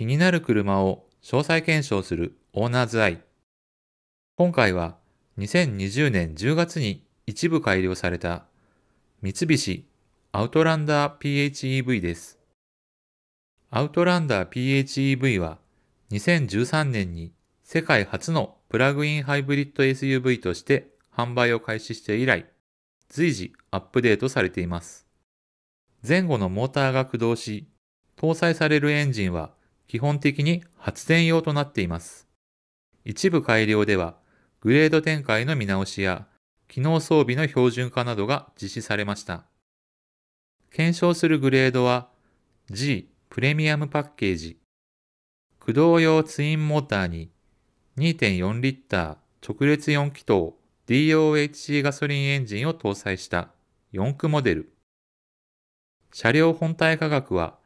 気になる車を詳細検証するオーナーズアイ。今回は2020年10月に一部改良された三菱アウトランダー PHEV です。アウトランダー PHEV は2013年に世界初のプラグインハイブリッド SUV として販売を開始して以来、随時アップデートされています。前後のモーターが駆動し、搭載されるエンジンは基本的に発電用となっています。一部改良では、グレード展開の見直しや、機能装備の標準化などが実施されました。検証するグレードは、G プレミアムパッケージ、駆動用ツインモーターに2.4リッター直列4気筒 DOHC ガソリンエンジンを搭載した4駆モデル。車両本体価格は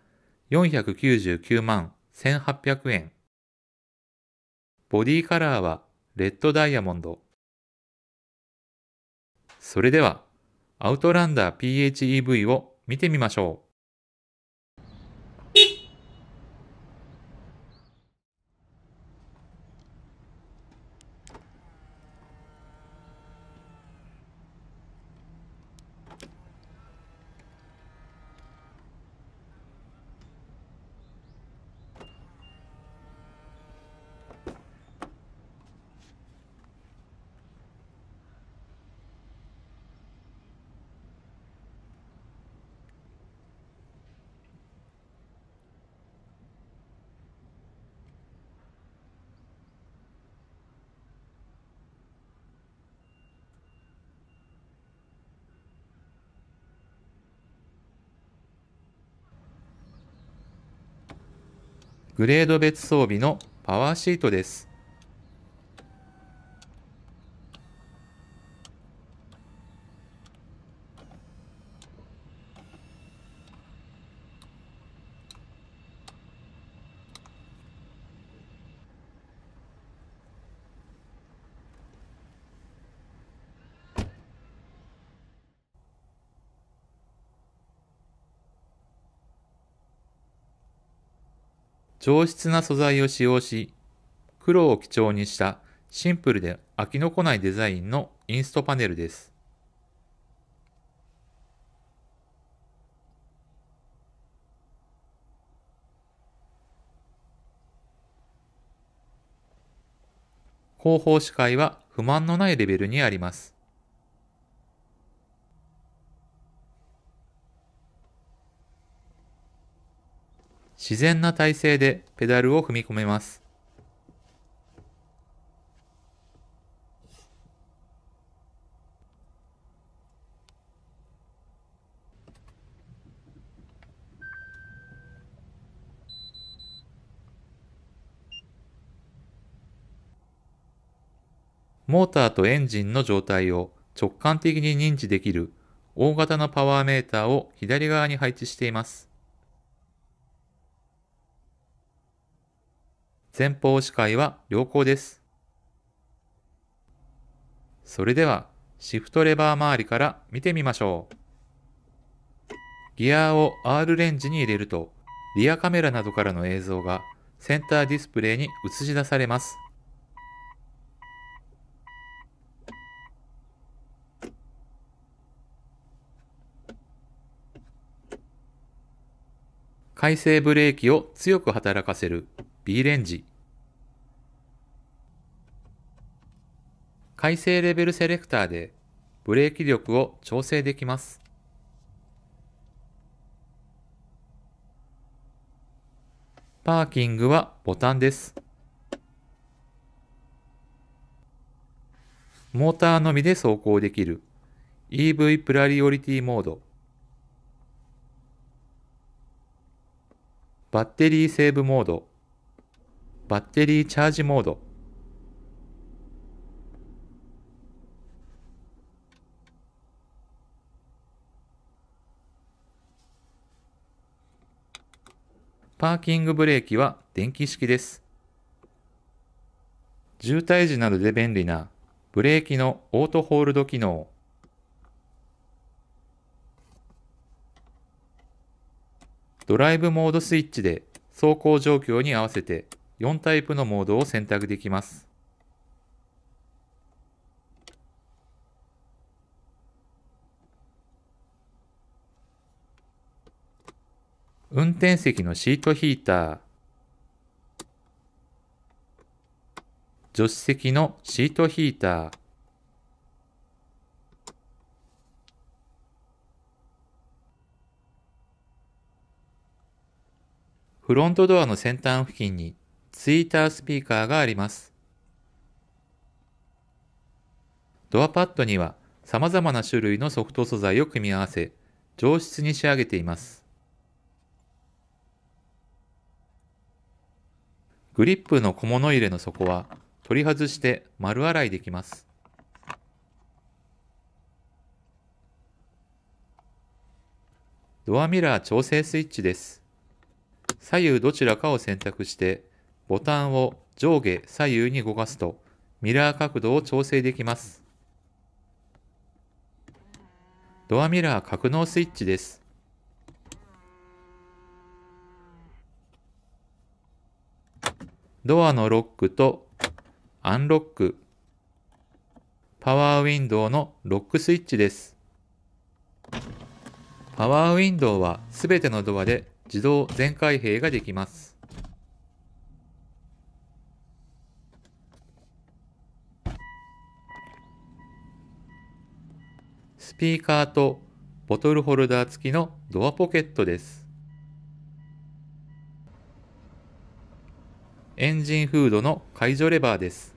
499万1800円。ボディカラーはレッドダイヤモンド。それでは、アウトランダー PHEV を見てみましょう。グレード別装備のパワーシートです。上質な素材を使用し、黒を基調にしたシンプルで飽きのこないデザインのインストパネルです。広報視界は不満のないレベルにあります。自然な体勢でペダルを踏み込めます。モーターとエンジンの状態を直感的に認知できる大型のパワーメーターを左側に配置しています。前方視界は良好です。それでは、シフトレバー周りから見てみましょう。ギアを R レンジに入れると、リアカメラなどからの映像がセンターディスプレイに映し出されます。回生ブレーキを強く働かせる B レンジ回生レベルセレクターでブレーキ力を調整できます。パーキングはボタンです。モーターのみで走行できる EV プラリオリティモード。バッテリーセーブモード。バッテリーチャージモードパーキングブレーキは電気式です。渋滞時などで便利なブレーキのオートホールド機能。ドライブモードスイッチで走行状況に合わせて4タイプのモードを選択できます。運転席のシートヒーター、助手席のシートヒーター、フロントドアの先端付近にツイータースピーカーがあります。ドアパッドには様々な種類のソフト素材を組み合わせ、上質に仕上げています。グリップの小物入れの底は取り外して丸洗いできます。ドアミラー調整スイッチです。左右どちらかを選択してボタンを上下左右に動かすとミラー角度を調整できます。ドアミラー格納スイッチです。ドアのロックとアンロック、パワーウィンドウのロックスイッチです。パワーウィンドウはすべてのドアで自動全開閉ができます。スピーカーとボトルホルダー付きのドアポケットです。エンジンフードの解除レバーです。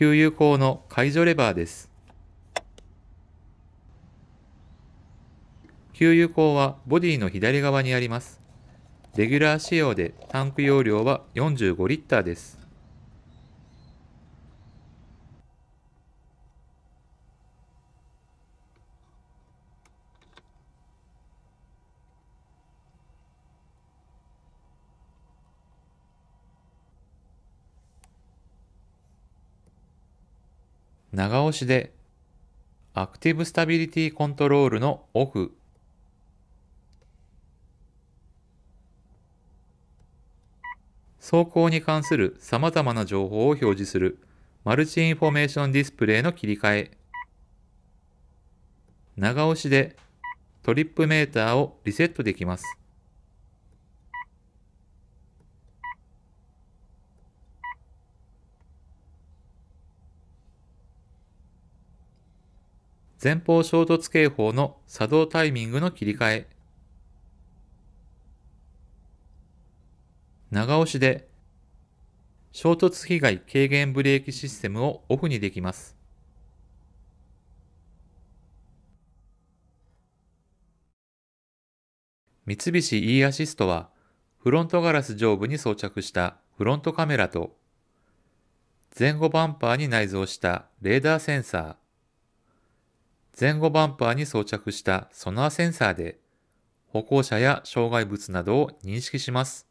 給油口の解除レバーです。給油口はボディの左側にあります。レギュラー仕様でタンク容量は45リッターです。長押しでアクティブスタビリティコントロールのオフ走行に関する様々な情報を表示するマルチインフォメーションディスプレイの切り替え長押しでトリップメーターをリセットできます前方衝突警報の作動タイミングの切り替え。長押しで衝突被害軽減ブレーキシステムをオフにできます。三菱 e アシストはフロントガラス上部に装着したフロントカメラと前後バンパーに内蔵したレーダーセンサー、前後バンパーに装着したソナーセンサーで歩行者や障害物などを認識します。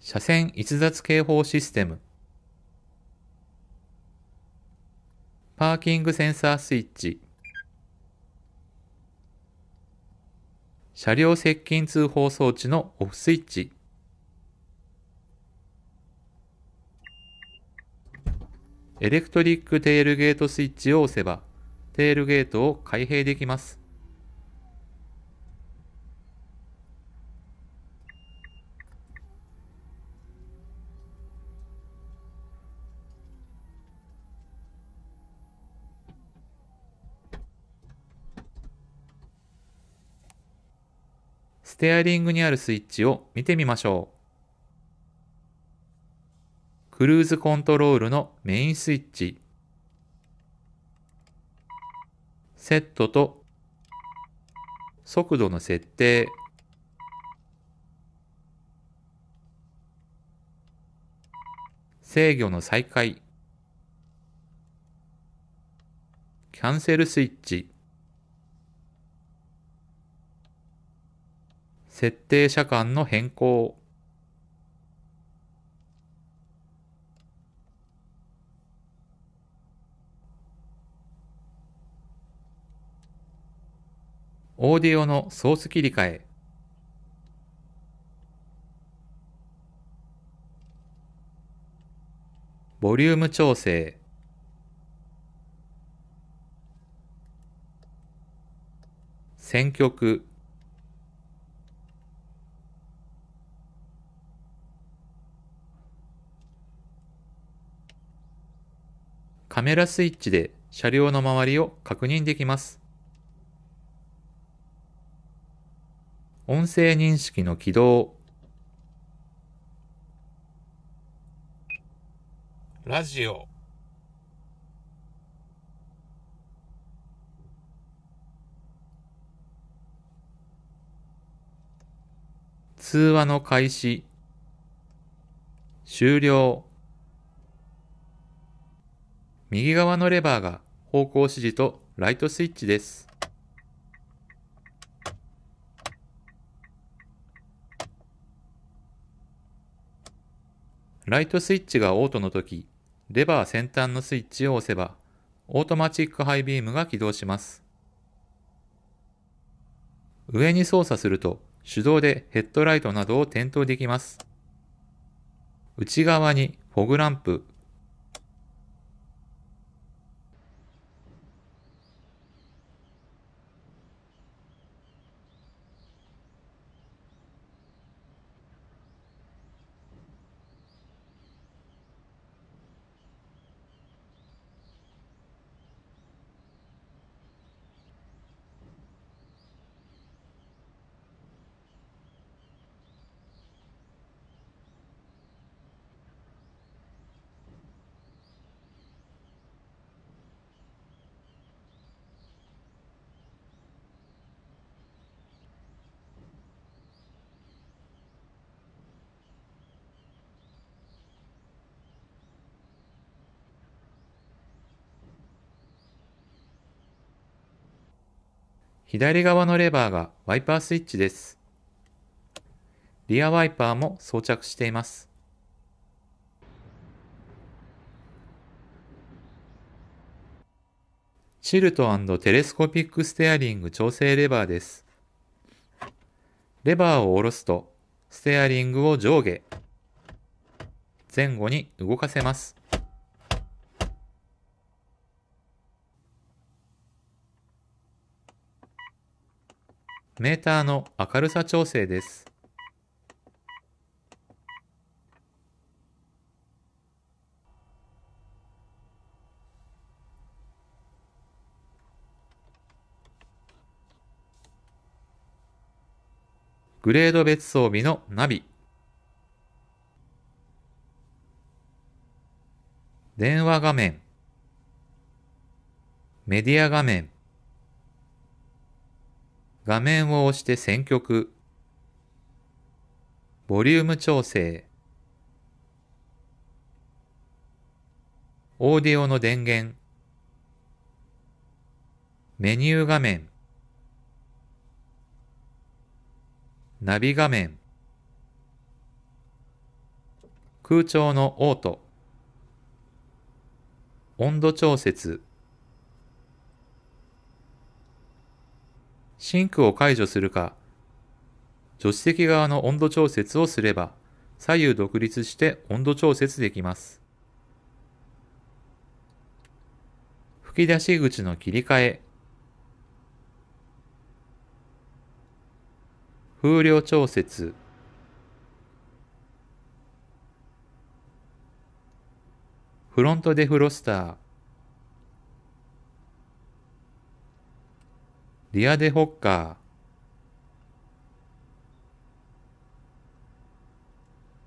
車線逸脱警報システムパーキングセンサースイッチ車両接近通報装置のオフスイッチエレクトリックテールゲートスイッチを押せば、テールゲートを開閉できます。ステアリングにあるスイッチを見てみましょう。クルーズコントロールのメインスイッチ、セットと速度の設定、制御の再開、キャンセルスイッチ、設定車間の変更、オーディオのソース切り替え。ボリューム調整。選曲。カメラスイッチで車両の周りを確認できます。音声認識の起動。ラジオ。通話の開始。終了。右側のレバーが方向指示とライトスイッチです。ライトスイッチがオートの時、レバー先端のスイッチを押せば、オートマチックハイビームが起動します。上に操作すると、手動でヘッドライトなどを点灯できます。内側にフォグランプ、左側のレバーがワイパースイッチです。リアワイパーも装着しています。チルトテレスコピックステアリング調整レバーです。レバーを下ろすと、ステアリングを上下、前後に動かせます。メーターの明るさ調整です。グレード別装備のナビ。電話画面。メディア画面。画面を押して選曲、ボリューム調整、オーディオの電源、メニュー画面、ナビ画面、空調のオート、温度調節、シンクを解除するか、助手席側の温度調節をすれば、左右独立して温度調節できます。吹き出し口の切り替え、風量調節、フロントデフロスター、リアデホッカー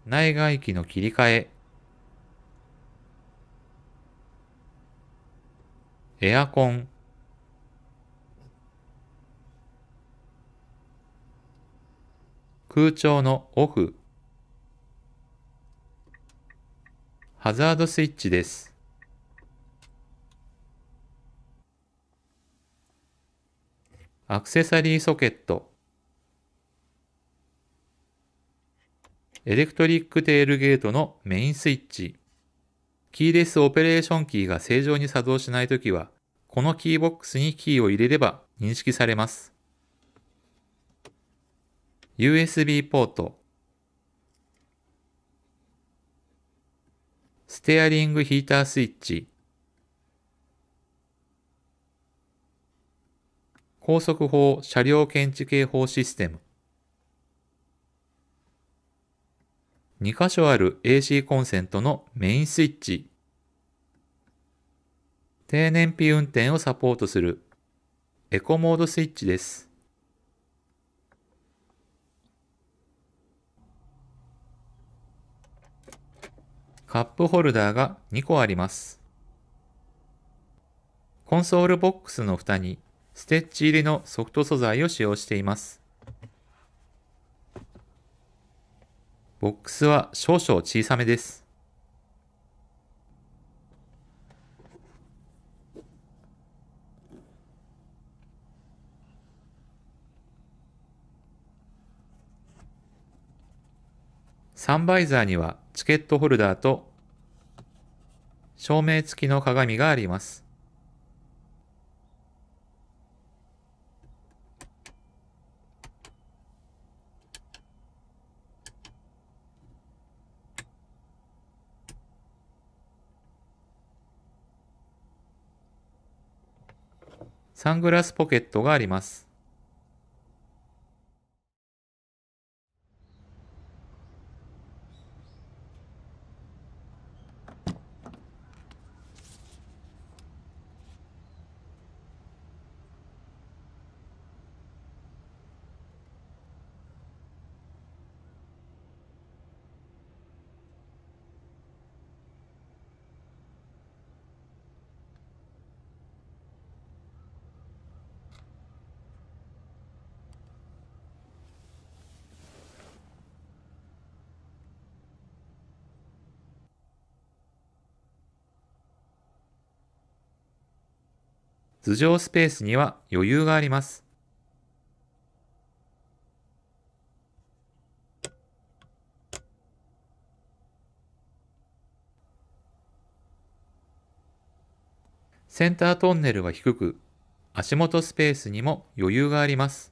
内外機の切り替えエアコン空調のオフハザードスイッチですアクセサリーソケットエレクトリックテールゲートのメインスイッチキーレスオペレーションキーが正常に作動しないときは、このキーボックスにキーを入れれば認識されます。USB ポートステアリングヒータースイッチ高速法車両検知警報システム。2箇所ある AC コンセントのメインスイッチ。低燃費運転をサポートするエコモードスイッチです。カップホルダーが2個あります。コンソールボックスの蓋にステッチ入りのソフト素材を使用しています。ボックスは少々小さめです。サンバイザーにはチケットホルダーと照明付きの鏡があります。サングラスポケットがあります。頭上スペースには余裕があります。センタートンネルは低く、足元スペースにも余裕があります。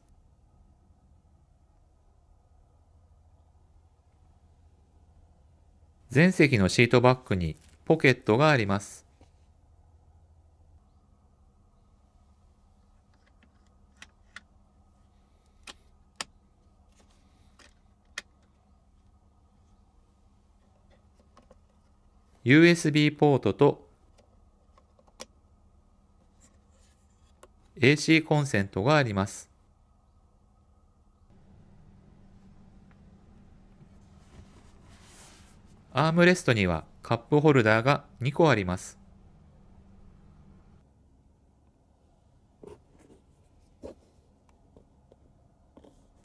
前席のシートバックにポケットがあります。USB ポートと AC コンセントがあります。アームレストにはカップホルダーが2個あります。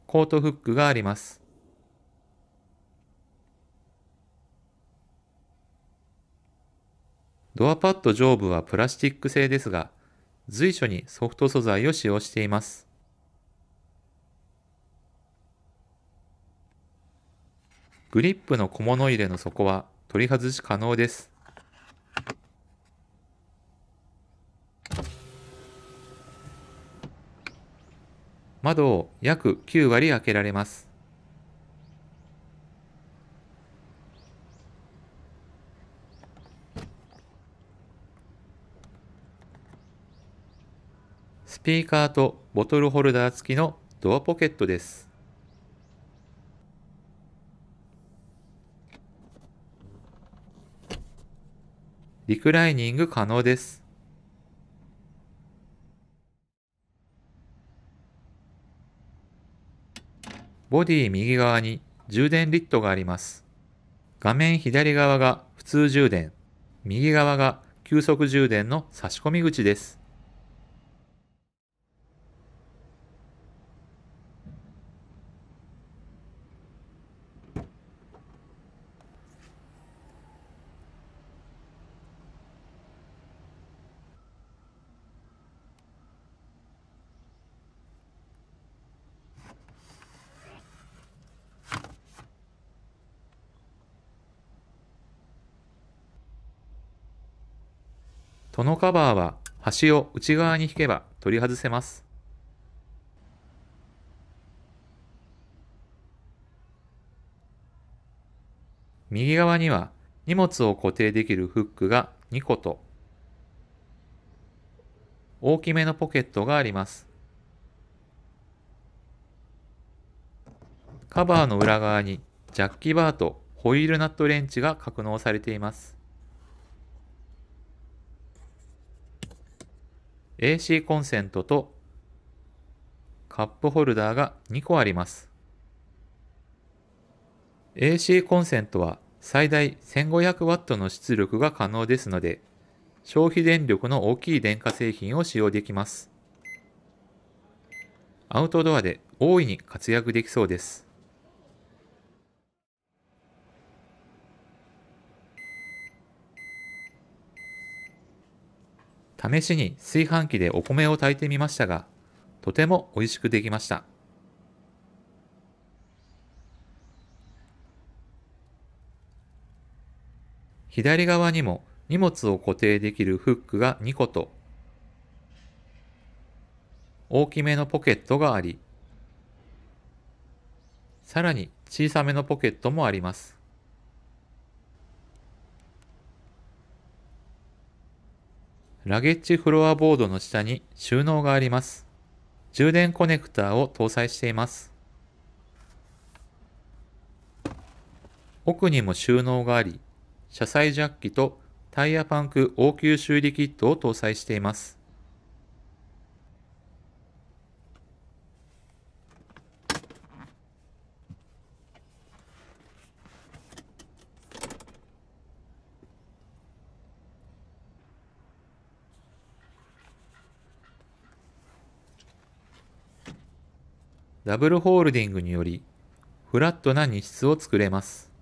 コートフックがあります。ドアパッド上部はプラスチック製ですが、随所にソフト素材を使用しています。グリップの小物入れの底は取り外し可能です。窓を約9割開けられます。ピーカーとボトルホルダー付きのドアポケットです。リクライニング可能です。ボディ右側に充電リットがあります。画面左側が普通充電、右側が急速充電の差し込み口です。トのカバーは端を内側に引けば取り外せます。右側には荷物を固定できるフックが2個と大きめのポケットがあります。カバーの裏側にジャッキバーとホイールナットレンチが格納されています。AC コンセントとカップホルダーが2個あります。AC コンセントは最大 1500W の出力が可能ですので、消費電力の大きい電化製品を使用できます。アウトドアで大いに活躍できそうです。試しに炊飯器でお米を炊いてみましたが、とても美味しくできました。左側にも荷物を固定できるフックが2個と、大きめのポケットがあり、さらに小さめのポケットもあります。ラゲッジフロアボードの下に収納があります。充電コネクターを搭載しています。奥にも収納があり、車載ジャッキとタイヤパンク応急修理キットを搭載しています。ダブルホールディングにより、フラットな荷室を作れます。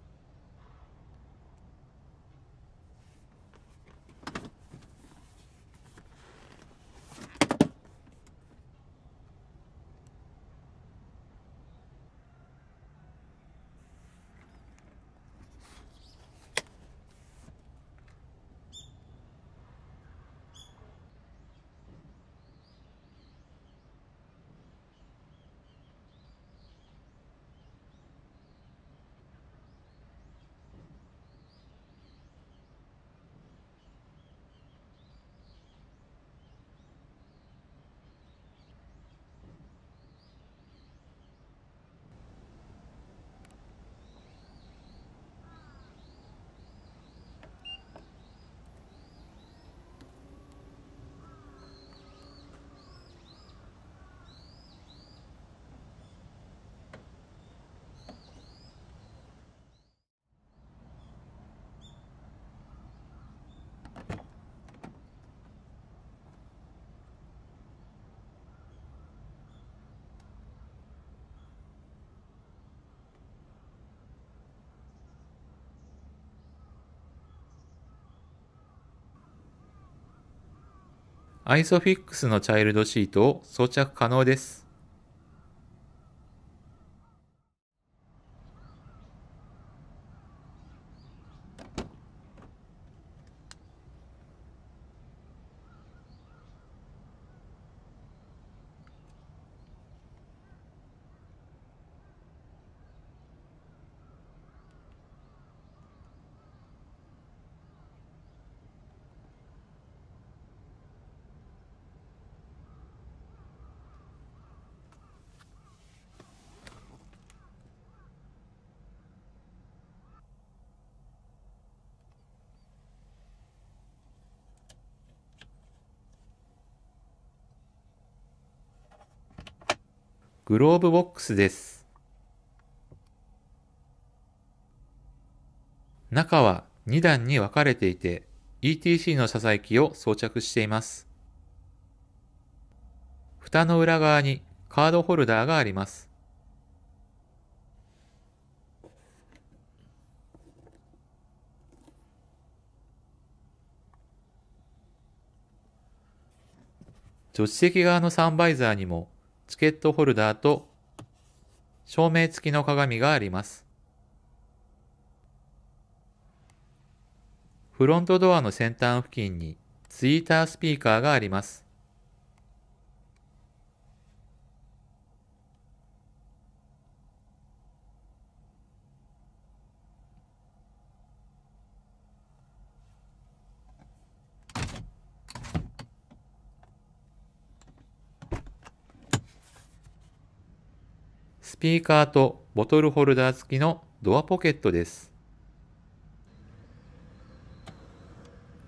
ISOFIX のチャイルドシートを装着可能です。グローブボックスです。中は2段に分かれていて、ETC の車載機を装着しています。蓋の裏側にカードホルダーがあります。助手席側のサンバイザーにもチケットホルダーと照明付きの鏡があります。フロントドアの先端付近にツイータースピーカーがあります。ピーカーとボトルホルダー付きのドアポケットです。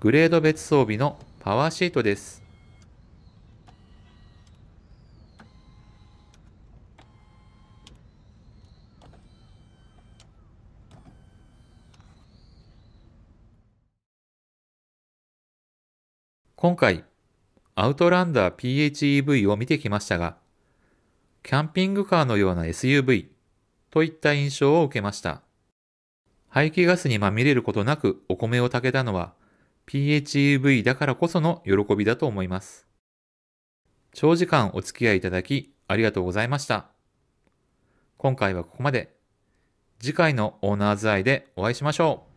グレード別装備のパワーシートです。今回、アウトランダー PHEV を見てきましたが、キャンピングカーのような SUV といった印象を受けました。排気ガスにまみれることなくお米を炊けたのは PHEV だからこその喜びだと思います。長時間お付き合いいただきありがとうございました。今回はここまで。次回のオーナーズアイでお会いしましょう。